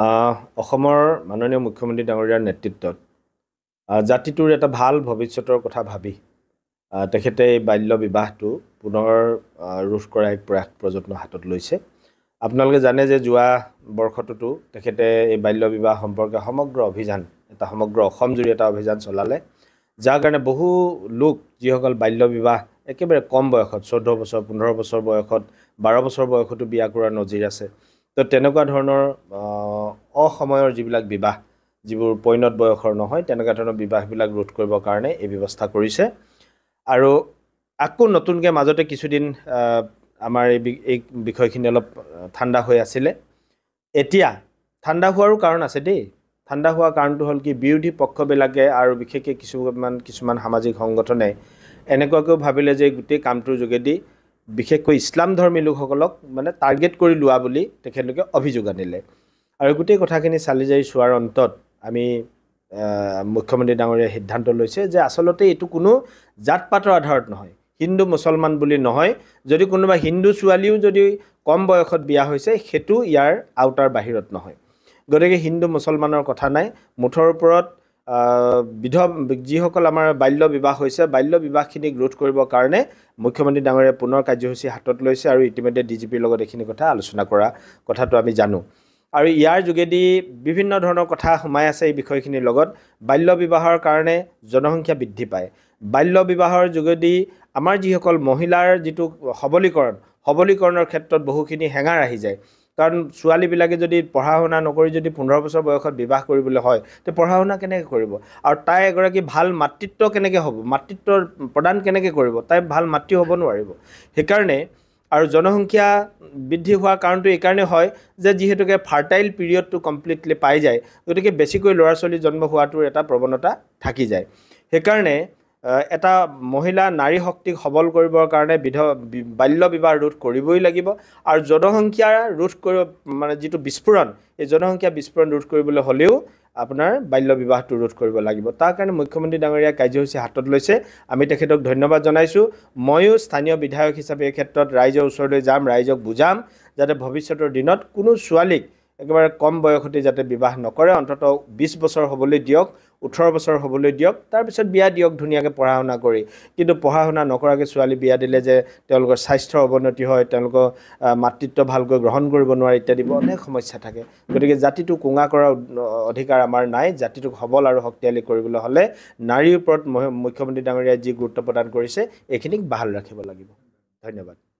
অসমৰ মাননীয় মুখ্যমন্ত্ৰী ডাঙৰীয়াৰ নেতৃত্বত জাতিটোৰ এটা ভাল ভৱিষ্যতৰ কথা ভাবি তেখেতে এই বাল্য বিবাহটো পুনৰ ৰোধ কৰা এক প্ৰয়াস প্ৰযত্ন হাতত লৈছে আপোনালোকে জানে যে যোৱা বৰ্ষটোতো তেখেতে এই বাল্য বিবাহ সম্পৰ্কে সমগ্ৰ অভিযান এটা সমগ্ৰ অসম জুৰি এটা অভিযান চলালে যাৰ কাৰণে বহু লোক যিসকল বাল্য বিবাহ একেবাৰে কম বয়সত চৈধ্য বছৰ পোন্ধৰ বছৰ বয়সত বাৰ বছৰ বয়সতো বিয়া কৰাৰ নজিৰ আছে তো তেনেকুৱা ধৰণৰ অসময়ৰ যিবিলাক বিবাহ যিবোৰ পৈণত বয়সৰ নহয় তেনেকুৱা ধৰণৰ বিবাহবিলাক ৰোধ কৰিবৰ কাৰণে এই ব্যৱস্থা কৰিছে আৰু আকৌ নতুনকৈ মাজতে কিছুদিন আমাৰ এই এই বিষয়খিনি অলপ ঠাণ্ডা হৈ আছিলে এতিয়া ঠাণ্ডা হোৱাৰো কাৰণ আছে দেই ঠাণ্ডা হোৱাৰ কাৰণটো হ'ল কি বিৰোধী পক্ষবিলাকে আৰু বিশেষকৈ কিছুমান কিছুমান সামাজিক সংগঠনে এনেকুৱাকৈও ভাবিলে যে গোটেই কামটোৰ যোগেদি বিশেষকৈ ইছলাম ধৰ্মী লোকসকলক মানে টাৰ্গেট কৰি লোৱা বুলি তেখেতলোকে অভিযোগ আনিলে আৰু গোটেই কথাখিনি চালি জাৰি চোৱাৰ অন্তত আমি মুখ্যমন্ত্ৰী ডাঙৰীয়াই সিদ্ধান্ত লৈছে যে আচলতে এইটো কোনো জাত পাতৰ আধাৰত নহয় হিন্দু মুছলমান বুলি নহয় যদি কোনোবা হিন্দু ছোৱালীও যদি কম বয়সত বিয়া হৈছে সেইটো ইয়াৰ আওতাৰ বাহিৰত নহয় গতিকে হিন্দু মুছলমানৰ কথা নাই মুঠৰ ওপৰত বিধ যিসকল আমাৰ বাল্য বিবাহ হৈছে বাল্য বিবাহখিনিক ৰোধ কৰিবৰ কাৰণে মুখ্যমন্ত্ৰী ডাঙৰীয়াই পুনৰ কাৰ্যসূচী হাতত লৈছে আৰু ইতিমধ্যে ডি জি পিৰ লগত এইখিনি কথা আলোচনা কৰা কথাটো আমি জানো আৰু ইয়াৰ যোগেদি বিভিন্ন ধৰণৰ কথা সোমাই আছে এই বিষয়খিনিৰ লগত বাল্য বিবাহৰ কাৰণে জনসংখ্যা বৃদ্ধি পায় বাল্য বিবাহৰ যোগেদি আমাৰ যিসকল মহিলাৰ যিটো সবলীকৰণ সবলীকৰণৰ ক্ষেত্ৰত বহুখিনি হেঙাৰ আহি যায় কাৰণ ছোৱালীবিলাকে যদি পঢ়া শুনা নকৰি যদি পোন্ধৰ বছৰ বয়সত বিবাহ কৰিবলৈ হয় তে পঢ়া শুনা কেনেকৈ কৰিব আৰু তাই এগৰাকী ভাল মাতৃত্ব কেনেকৈ হ'ব মাতৃত্ব প্ৰদান কেনেকৈ কৰিব তাই ভাল মাতৃ হ'ব নোৱাৰিব সেইকাৰণে আৰু জনসংখ্যা বৃদ্ধি হোৱাৰ কাৰণটো এইকাৰণে হয় যে যিহেতুকে ফাৰ্টাইল পিৰিয়ডটো কমপ্লিটলি পাই যায় গতিকে বেছিকৈ ল'ৰা ছোৱালী জন্ম হোৱাটোৰ এটা প্ৰৱণতা থাকি যায় সেইকাৰণে এটা মহিলা নাৰী শক্তিক সবল কৰিবৰ কাৰণে বিধ বাল্য বিবাহ ৰোধ কৰিবই লাগিব আৰু জনসংখ্যা ৰোধ কৰিব মানে যিটো বিস্ফোৰণ এই জনসংখ্যা বিস্ফোৰণ ৰোধ কৰিবলৈ হ'লেও আপোনাৰ বাল্য বিবাহটো ৰোধ কৰিব লাগিব তাৰ কাৰণে মুখ্যমন্ত্ৰী ডাঙৰীয়া কাৰ্যসূচী হাতত লৈছে আমি তেখেতক ধন্যবাদ জনাইছোঁ ময়ো স্থানীয় বিধায়ক হিচাপে এই ক্ষেত্ৰত ৰাইজৰ ওচৰলৈ যাম ৰাইজক বুজাম যাতে ভৱিষ্যতৰ দিনত কোনো ছোৱালীক একেবাৰে কম বয়সতে যাতে বিবাহ নকৰে অন্ততঃ বিছ বছৰ হ'বলৈ দিয়ক ওঠৰ বছৰ হ'বলৈ দিয়ক তাৰপিছত বিয়া দিয়ক ধুনীয়াকৈ পঢ়া শুনা কৰি কিন্তু পঢ়া শুনা নকৰাকৈ ছোৱালী বিয়া দিলে যে তেওঁলোকৰ স্বাস্থ্যৰ অৱনতি হয় তেওঁলোকৰ মাতৃত্ব ভালকৈ গ্ৰহণ কৰিব নোৱাৰে ইত্যাদি অনেক সমস্যা থাকে গতিকে জাতিটো কোঙা কৰাৰ অধিকাৰ আমাৰ নাই জাতিটোক সবল আৰু শক্তিশালী কৰিবলৈ হ'লে নাৰীৰ ওপৰত মুখ্যমন্ত্ৰী ডাঙৰীয়াই যি গুৰুত্ব প্ৰদান কৰিছে এইখিনিক বাহাল ৰাখিব লাগিব ধন্যবাদ